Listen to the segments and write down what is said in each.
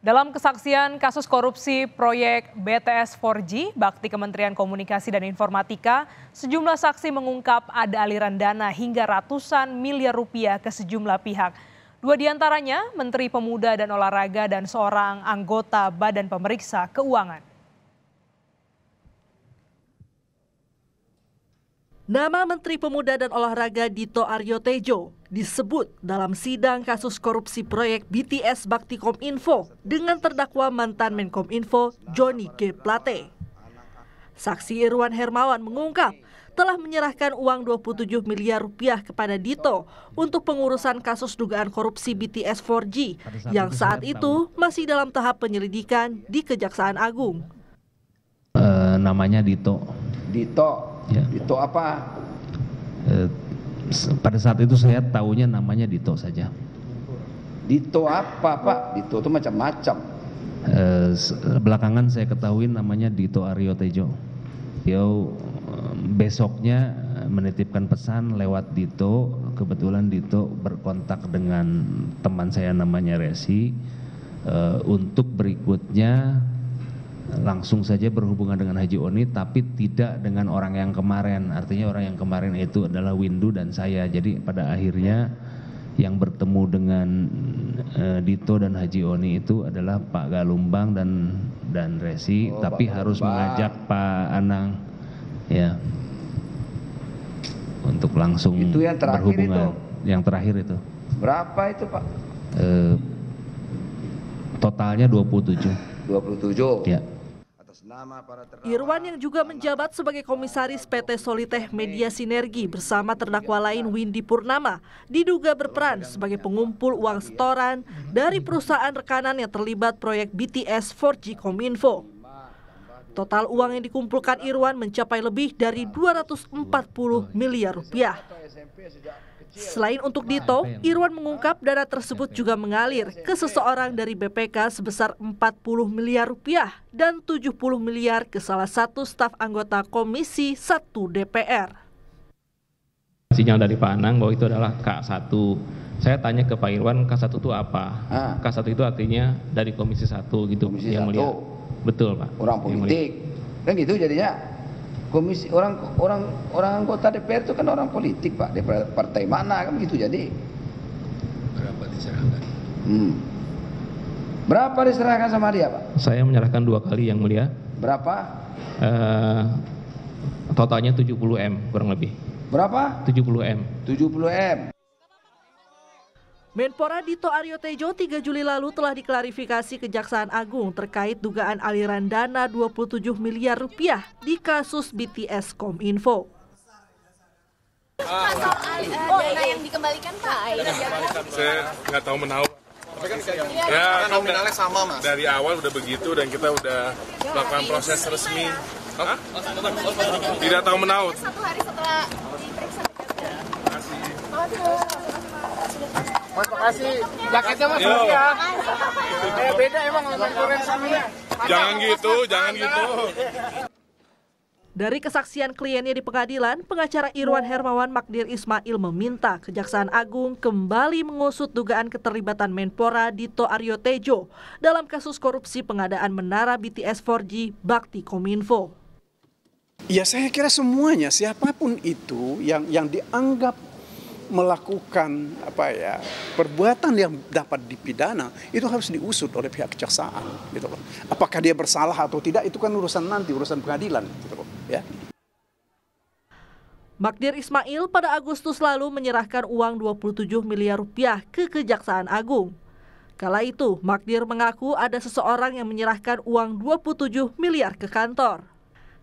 Dalam kesaksian kasus korupsi proyek BTS 4G, Bakti Kementerian Komunikasi dan Informatika, sejumlah saksi mengungkap ada aliran dana hingga ratusan miliar rupiah ke sejumlah pihak. Dua diantaranya Menteri Pemuda dan Olahraga dan seorang anggota Badan Pemeriksa Keuangan. Nama Menteri Pemuda dan Olahraga Dito Aryo Tejo disebut dalam sidang kasus korupsi proyek BTS Bakti Kominfo dengan terdakwa mantan Menkominfo Johnny G. Plate. Saksi Irwan Hermawan mengungkap telah menyerahkan uang 27 miliar rupiah kepada Dito untuk pengurusan kasus dugaan korupsi BTS 4G yang saat itu masih dalam tahap penyelidikan di Kejaksaan Agung. Uh, namanya Dito. Dito. Ya. Dito apa? pada saat itu saya tahunya namanya Dito saja. Dito apa Pak? Dito itu macam-macam. Eh, belakangan saya ketahui namanya Dito Aryo Tejo. Dia eh, besoknya eh, menitipkan pesan lewat Dito. Kebetulan Dito berkontak dengan teman saya namanya Resi. Eh, untuk berikutnya langsung saja berhubungan dengan Haji Oni tapi tidak dengan orang yang kemarin artinya orang yang kemarin itu adalah Windu dan saya jadi pada akhirnya yang bertemu dengan uh, Dito dan Haji Oni itu adalah Pak Galumbang dan dan Resi, oh, tapi Pak harus Galumbang. mengajak Pak Anang ya untuk langsung itu yang terakhir berhubungan. itu yang terakhir itu berapa itu Pak? Uh, totalnya 27 27? ya Irwan yang juga menjabat sebagai komisaris PT Soliteh Media Sinergi bersama terdakwa lain Windy Purnama diduga berperan sebagai pengumpul uang setoran dari perusahaan rekanan yang terlibat proyek BTS 4G Kominfo. Total uang yang dikumpulkan Irwan mencapai lebih dari 240 miliar rupiah. Selain untuk Dito, Irwan mengungkap dana tersebut juga mengalir ke seseorang dari BPK sebesar 40 miliar rupiah dan 70 miliar ke salah satu staf anggota Komisi 1 DPR. Sinyal dari Pak Anang bahwa itu adalah K1. Saya tanya ke Pak Irwan, K1 itu apa? Ah. K1 itu artinya dari Komisi 1 gitu. Komisi yang 1. Mulia. Betul Pak. Orang politik. Kan gitu jadinya komisi orang orang orang anggota DPR itu kan orang politik Pak dari partai mana kan gitu jadi. Berapa diserahkan? Hmm. Berapa diserahkan sama dia Pak? Saya menyerahkan dua kali yang mulia. Berapa? Uh, totalnya 70 M kurang lebih. Berapa? 70 M. 70 M. Menpora Dito Aryo Tejo 3 Juli lalu telah diklarifikasi Kejaksaan Agung terkait dugaan aliran dana 27 miliar rupiah di kasus BTS Kominfo. Ah, eh, oh, dana iya, iya. yang dikembalikan iya, Pak? Saya nggak tahu menahu. Kan gitu. Ya, nominalnya sama mas. Dari awal udah begitu dan kita udah melakukan proses resmi. Hah? Tidak tahu menahu. Satu hari setelah diperiksa. Terima kasih. Mas makasih. Jaketnya Mas Yo. Ya. Eh, beda emang ya. Jangan gitu, jangan gitu. Dari kesaksian kliennya di pengadilan, pengacara Irwan Hermawan Magdir Ismail meminta Kejaksaan Agung kembali mengusut dugaan keterlibatan Menpora Dito Aryo Tejo dalam kasus korupsi pengadaan menara BTS 4G Bakti Kominfo. Ya saya kira semuanya siapapun itu yang yang dianggap melakukan apa ya perbuatan yang dapat dipidana itu harus diusut oleh pihak kejaksaan gitu loh. Apakah dia bersalah atau tidak itu kan urusan nanti urusan pengadilan gitu loh ya. Magdir Ismail pada Agustus lalu menyerahkan uang 27 miliar rupiah ke Kejaksaan Agung. Kala itu, Magdir mengaku ada seseorang yang menyerahkan uang 27 miliar ke kantor.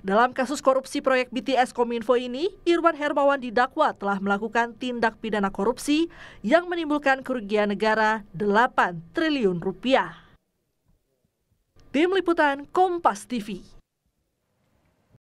Dalam kasus korupsi proyek BTS Kominfo ini, Irwan Hermawan didakwa telah melakukan tindak pidana korupsi yang menimbulkan kerugian negara 8 triliun rupiah. Tim Liputan Kompas TV